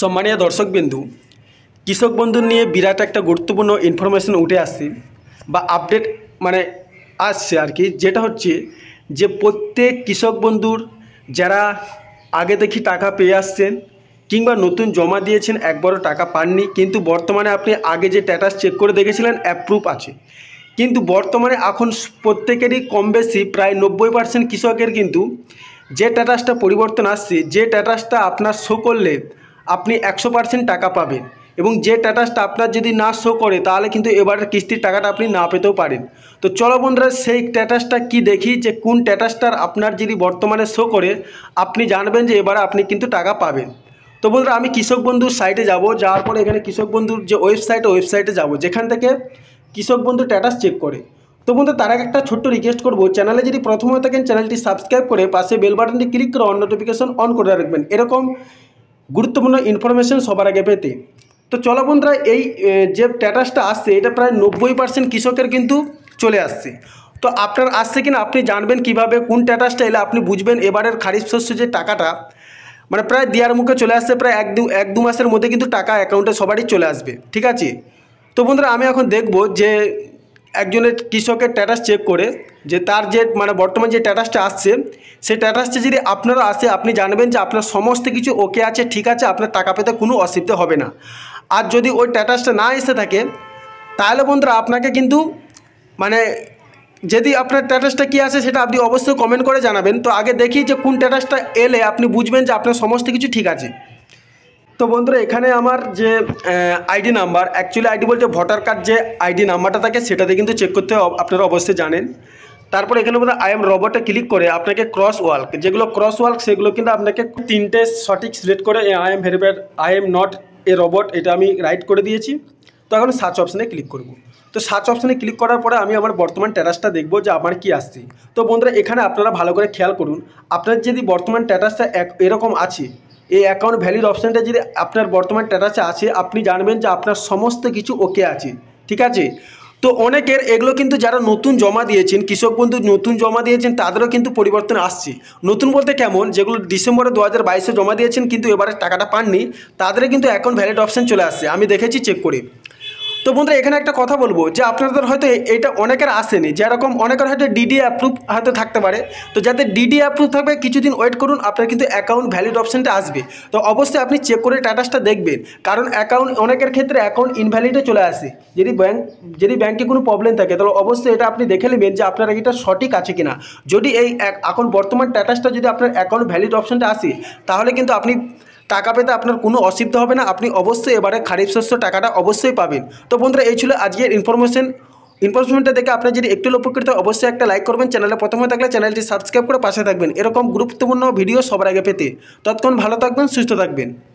সম্মানীয় বিন্দু কৃষক বন্ধু নিয়ে বিরাট একটা গুরুত্বপূর্ণ ইনফরমেশন উঠে আসছে বা আপডেট মানে আসছে আর কি যেটা হচ্ছে যে প্রত্যেক কৃষক বন্ধুর যারা আগে দেখি টাকা পেয়ে আসছেন কিংবা নতুন জমা দিয়েছেন একবারও টাকা পাননি কিন্তু বর্তমানে আপনি আগে যে স্ট্যাটাস চেক করে দেখেছিলেন অ্যাপ্রুভ আছে কিন্তু বর্তমানে এখন প্রত্যেকেরই কম বেশি প্রায় নব্বই পার্সেন্ট কৃষকের কিন্তু যে স্ট্যাটাসটা পরিবর্তন আসছে যে স্ট্যাটাসটা আপনার শো করলে আপনি একশো পার্সেন্ট টাকা পাবেন এবং যে টাটাসটা আপনার যদি না শো করে তাহলে কিন্তু এবারের কিস্তির টাকাটা আপনি না পেতেও পারেন তো চলো বন্ধুরা সেই স্ট্যাটাসটা কি দেখি যে কোন স্ট্যাটাসটার আপনার যদি বর্তমানে শো করে আপনি জানবেন যে এবারে আপনি কিন্তু টাকা পাবেন তো বন্ধুরা আমি কৃষক বন্ধুর সাইটে যাব যাওয়ার পরে এখানে কৃষক বন্ধুর যে ওয়েবসাইট ওয়েবসাইটে যাব যেখান থেকে কৃষক বন্ধু স্ট্যাটাস চেক করে তো বন্ধু তার আগে একটা ছোট্ট রিকোয়েস্ট করবো চ্যানেলে যদি প্রথম হয়ে থাকেন চ্যানেলটি সাবস্ক্রাইব করে পাশে বেল বাটনটি ক্লিক করে অন নোটিফিকেশন অন করে রাখবেন এরকম গুরুত্বপূর্ণ ইনফরমেশন সবার আগে পেতে তো চলো বন্ধুরা এই যে স্ট্যাটাসটা আসছে এটা প্রায় নব্বই পার্সেন্ট কৃষকের কিন্তু চলে আসছে তো আপনার আসছে কিনা আপনি জানবেন কিভাবে কোন স্ট্যাটাসটা এলে আপনি বুঝবেন এবারের খারিফ শস্য যে টাকাটা মানে প্রায় দেওয়ার মুখে চলে আসছে প্রায় এক দু এক দু মাসের মধ্যে কিন্তু টাকা অ্যাকাউন্টে সবারই চলে আসবে ঠিক আছে তো বন্ধুরা আমি এখন দেখব যে একজনের কৃষকের স্ট্যাটাস চেক করে যে তার যে মানে বর্তমান যে স্ট্যাটাসটা আসছে সেই স্ট্যাটাসটা যদি আপনারা আসে আপনি জানবেন যে আপনার সমস্ত কিছু ওকে আছে ঠিক আছে আপনার টাকা পেতে কোনো অসুবিধা হবে না আর যদি ওই স্ট্যাটাসটা না এসে থাকে তাহলে বন্ধুরা আপনাকে কিন্তু মানে যদি আপনার স্ট্যাটাসটা কী আছে সেটা আপনি অবশ্যই কমেন্ট করে জানাবেন তো আগে দেখি যে কোন স্ট্যাটাসটা এলে আপনি বুঝবেন যে আপনার সমস্ত কিছু ঠিক আছে তো বন্ধুরা এখানে আমার যে আইডি নাম্বার অ্যাকচুয়ালি আইডি বলতে ভোটার কার্ড যে আইডি নাম্বারটা থাকে সেটাতে কিন্তু চেক করতে আপনারা অবশ্যই জানেন তারপর এখানে বলতে আই এম রবটে ক্লিক করে আপনাকে ক্রস ওয়ার্ক যেগুলো ক্রস ওয়ার্ক সেগুলো কিন্তু আপনাকে তিনটে সঠিক সিলেক্ট করে I am verified I am not a robot এটা আমি রাইট করে দিয়েছি তো এখন সার্চ অপশানে ক্লিক করব তো সার্চ অপশানে ক্লিক করার পরে আমি আমার বর্তমান ট্যাটাসটা দেখব যে আমার কি আসছে তো বন্ধুরা এখানে আপনারা ভালো করে খেয়াল করুন আপনার যদি বর্তমান ট্যাটাসটা এরকম আছে এই অ্যাকাউন্ট ভ্যালিড অপশানটা যদি আপনার বর্তমান স্ট্যাটাসে আছে আপনি জানবেন যে আপনার সমস্ত কিছু ওকে আছে ঠিক আছে তো অনেকের এগুলো কিন্তু যারা নতুন জমা দিয়েছেন কৃষক বন্ধু নতুন জমা দিয়েছেন তাদেরও কিন্তু পরিবর্তন আসছে নতুন বলতে কেমন যেগুলো ডিসেম্বরে দু হাজার জমা দিয়েছেন কিন্তু এবারে টাকাটা পাননি তাদের কিন্তু অ্যাকাউন্ট ভ্যালিড অপশান চলে আসছে আমি দেখেছি চেক করে তো বন্ধুরা এখানে একটা কথা বলবো যে আপনাদের হয়তো এটা অনেকের আসেনি যেরকম অনেকের হয়তো ডিডি অ্যাপ্রুভ হয়তো থাকতে পারে তো যাতে ডিডি অ্যাপ্রুভ থাকবে কিছুদিন ওয়েট করুন আপনার কিন্তু অ্যাকাউন্ট ভ্যালিড অপশানটা আসবে তো অবশ্যই আপনি চেক করে স্ট্যাটাসটা দেখবেন কারণ অ্যাকাউন্ট অনেকের ক্ষেত্রে অ্যাকাউন্ট ইনভ্যালিডে চলে আসে যদি ব্যাংক যদি ব্যাংকে কোনো প্রবলেম থাকে তাহলে অবশ্যই এটা আপনি দেখে নেবেন যে আপনার এটা সঠিক আছে কিনা যদি এই এখন বর্তমান স্ট্যাটাসটা যদি আপনার অ্যাকাউন্ট ভ্যালিড অপশানটা আসে তাহলে কিন্তু আপনি টাকা পেতে আপনার কোনো অসুবিধা হবে না আপনি অবশ্যই এবারে খারিফ শস্য টাকাটা অবশ্যই পাবেন তো বন্ধুরা এই ছিল আজকের ইনফরমেশন ইনফরমেশনটা দেখে আপনার যদি একটু উপকৃত অবশ্যই একটা লাইক করবেন চ্যানেলে প্রথমে থাকলে চ্যানেলটি সাবস্ক্রাইব করে পাশে থাকবেন এরকম গুরুত্বপূর্ণ ভিডিও সবার আগে পেতে তৎক্ষণ ভালো থাকবেন সুস্থ থাকবেন